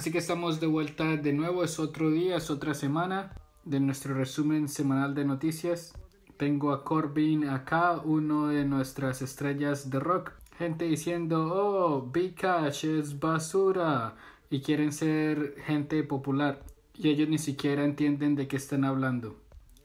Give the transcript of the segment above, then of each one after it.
Así que estamos de vuelta de nuevo, es otro día, es otra semana de nuestro resumen semanal de noticias. Tengo a Corbin acá, uno de nuestras estrellas de rock. Gente diciendo, oh, cash es basura. Y quieren ser gente popular. Y ellos ni siquiera entienden de qué están hablando.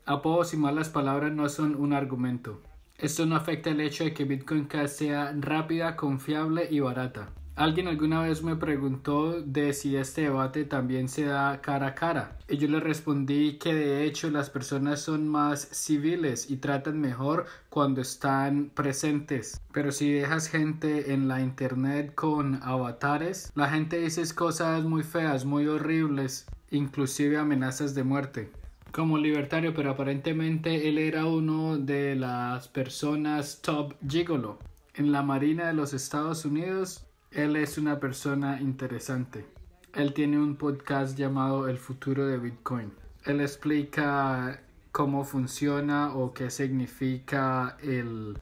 Apodos y malas palabras no son un argumento. Esto no afecta el hecho de que Bitcoin Cash sea rápida, confiable y barata. Alguien alguna vez me preguntó de si este debate también se da cara a cara y yo le respondí que de hecho las personas son más civiles y tratan mejor cuando están presentes. Pero si dejas gente en la internet con avatares, la gente dice cosas muy feas, muy horribles, inclusive amenazas de muerte como libertario, pero aparentemente él era uno de las personas top gigolo en la Marina de los Estados Unidos él es una persona interesante. Él tiene un podcast llamado El futuro de Bitcoin. Él explica cómo funciona o qué significa el,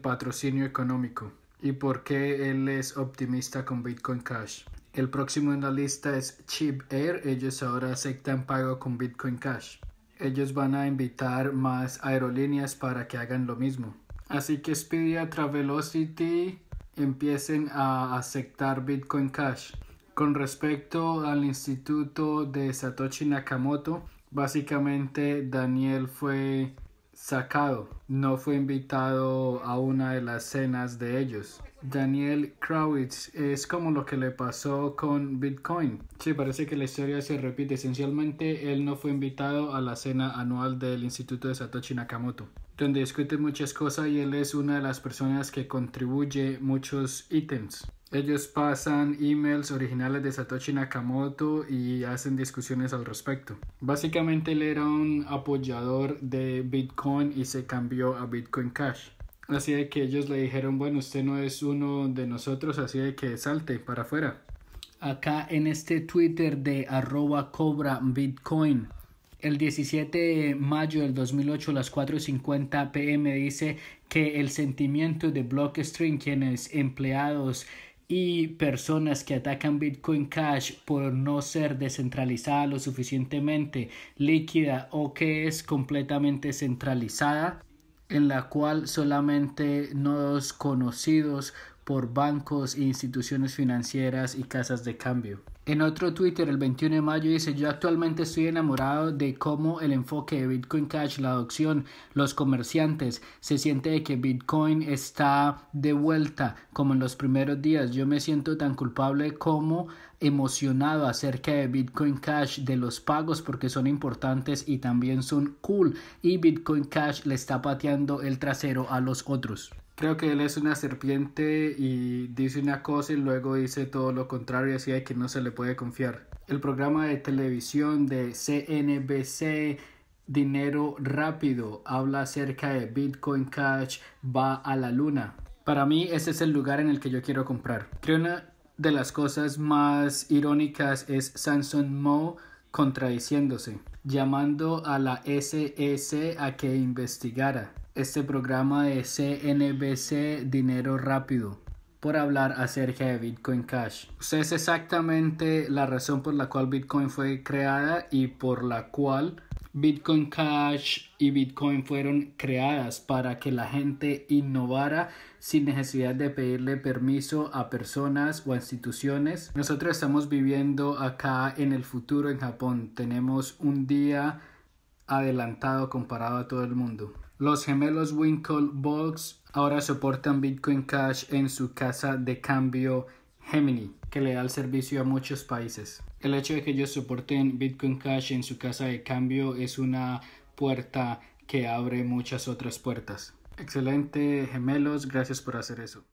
patrocinio económico y por qué él es optimista con Bitcoin Cash. El próximo en la lista es Cheap Air. Ellos ahora aceptan pago con Bitcoin Cash. Ellos van a invitar más aerolíneas para que hagan lo mismo. Así que Expedia, Travelocity, empiecen a aceptar Bitcoin Cash. Con respecto al instituto de Satoshi Nakamoto, básicamente Daniel fue sacado no fue invitado a una de las cenas de ellos. Daniel Krawitz es como lo que le pasó con Bitcoin. Sí, parece que la historia se repite. Esencialmente, él no fue invitado a la cena anual del Instituto de Satoshi Nakamoto, donde discuten muchas cosas y él es una de las personas que contribuye muchos ítems. Ellos pasan emails originales de Satoshi Nakamoto y hacen discusiones al respecto. Básicamente él era un apoyador de Bitcoin y se cambió a Bitcoin Cash. Así de que ellos le dijeron, bueno, usted no es uno de nosotros, así de que salte para afuera. Acá en este Twitter de arroba cobra Bitcoin. El 17 de mayo del 2008 a las 4.50 pm dice que el sentimiento de Blockstream, quienes empleados y personas que atacan Bitcoin Cash por no ser descentralizada lo suficientemente líquida o que es completamente centralizada en la cual solamente nodos conocidos por bancos, instituciones financieras y casas de cambio. En otro Twitter el 21 de mayo dice yo actualmente estoy enamorado de cómo el enfoque de Bitcoin Cash, la adopción, los comerciantes, se siente que Bitcoin está de vuelta como en los primeros días. Yo me siento tan culpable como emocionado acerca de Bitcoin Cash, de los pagos porque son importantes y también son cool y Bitcoin Cash le está pateando el trasero a los otros creo que él es una serpiente y dice una cosa y luego dice todo lo contrario, así hay que no se le puede confiar. El programa de televisión de CNBC Dinero Rápido habla acerca de Bitcoin Cash va a la luna. Para mí ese es el lugar en el que yo quiero comprar. Creo una de las cosas más irónicas es Samson Mo contradiciéndose, llamando a la SEC a que investigara este programa de CNBC Dinero Rápido por hablar acerca de Bitcoin Cash. Usted es exactamente la razón por la cual Bitcoin fue creada y por la cual Bitcoin Cash y Bitcoin fueron creadas para que la gente innovara sin necesidad de pedirle permiso a personas o a instituciones. Nosotros estamos viviendo acá en el futuro en Japón. Tenemos un día adelantado comparado a todo el mundo. Los gemelos Winkle ahora soportan Bitcoin Cash en su casa de cambio Gemini, que le da el servicio a muchos países. El hecho de que ellos soporten Bitcoin Cash en su casa de cambio es una puerta que abre muchas otras puertas. Excelente, gemelos, gracias por hacer eso.